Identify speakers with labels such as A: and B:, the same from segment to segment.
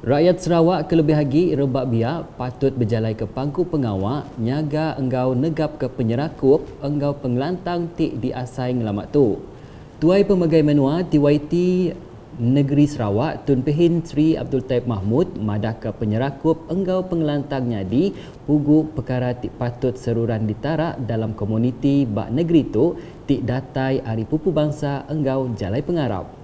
A: Rakyat Sarawak kelebih lagi rebak biak patut berjalan ke pangku pengawak nyaga engkau negap ke penyerakup engkau penglantang ti di asai ngelamat tu. Tuai Pemegai Menua TYT Negeri Sarawak Tun Pehin Sri Abdul Taib Mahmud madah ke penyerakup engkau penglantang nyadi pugu perkara ti patut seruran ditarak dalam komuniti bak negeri tu ti datai ari pupu bangsa engkau jalai pengarap.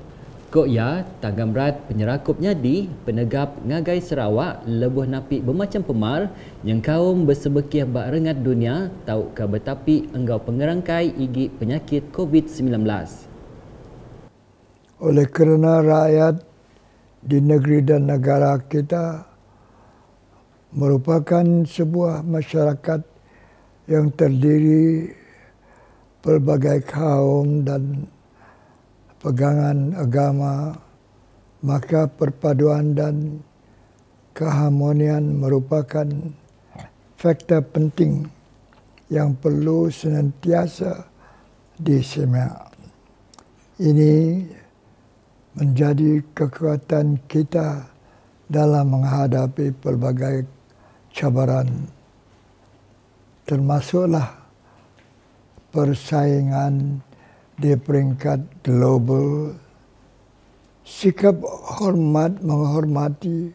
A: Kok Ya, Tanggam Rat, Penyerakup Nyadi, Penegap, Ngagai Sarawak, Lebuh Napi Bermacam Pemar, Yang Kaum Bersebekih Bak Rengat Dunia, tahu Ka Betapi Enggau Pengerangkai Igi Penyakit COVID-19.
B: Oleh kerana rakyat di negeri dan negara kita merupakan sebuah masyarakat yang terdiri pelbagai kaum dan pegangan agama, maka perpaduan dan keharmonian merupakan faktor penting yang perlu senantiasa disemak. Ini menjadi kekuatan kita dalam menghadapi pelbagai cabaran termasuklah persaingan di peringkat global sikap hormat menghormati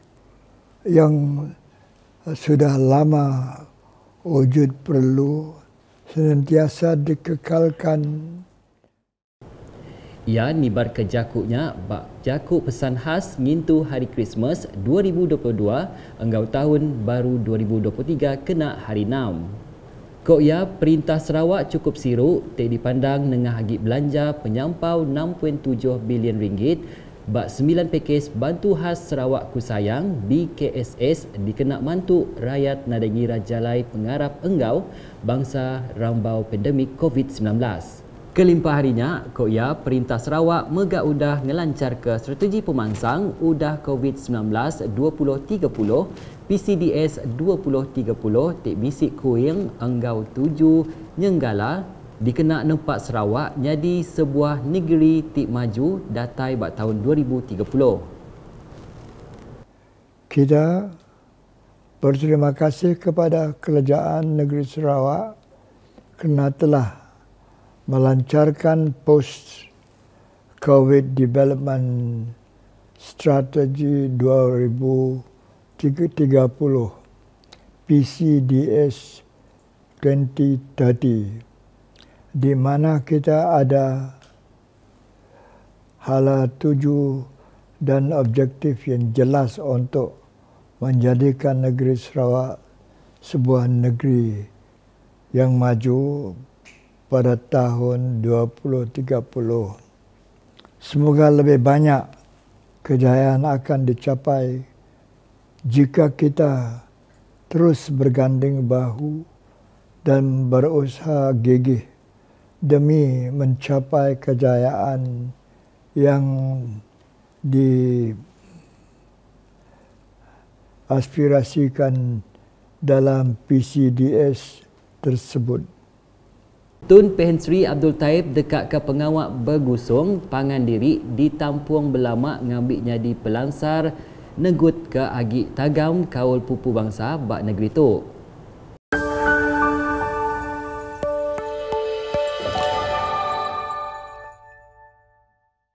B: yang sudah lama wujud perlu senantiasa dikekalkan.
A: Ia nibar ke jakuknya pak jakuk pesan khas ngintu hari Christmas 2022 enggau tahun baru 2023 kena hari naum. Kok Ya, perintah Sarawak cukup siru, tak dipandang nengah agi belanja penyampau 6.7 bilion ringgit Bak 9 pakej bantu khas Sarawak sayang, BKSS dikenak mantu rakyat Nadegira Jalai Pengarap Enggau bangsa rambau pandemik COVID-19. Kelimpah harinya, Kok Ya, Perintah Sarawak mega udah ngelancar ke strategi pemansang udah COVID-19 2030 PCDS 2030 Tik Bisik Kuing Anggau 7 Nyenggala dikena nempat Sarawak jadi sebuah negeri Tik Maju datai bak tahun 2030.
B: Kita berterima kasih kepada Kerajaan Negeri Sarawak kerana telah melancarkan post COVID Development Strategy 2000. 330 PCDS 2030 di mana kita ada hala tuju dan objektif yang jelas untuk menjadikan negeri Sarawak sebuah negeri yang maju pada tahun 2030. Semoga lebih banyak kejayaan akan dicapai jika kita terus berganding bahu dan berusaha gigih demi mencapai kejayaan yang di aspirasikan dalam PCDS tersebut.
A: Tun Pensri Abdul Taib dekat ke pengawak bergusung pangan diri di tampung belama ngambil jadi pelansar negut ke agi tagam kawal pupu bangsa bak negeri tu.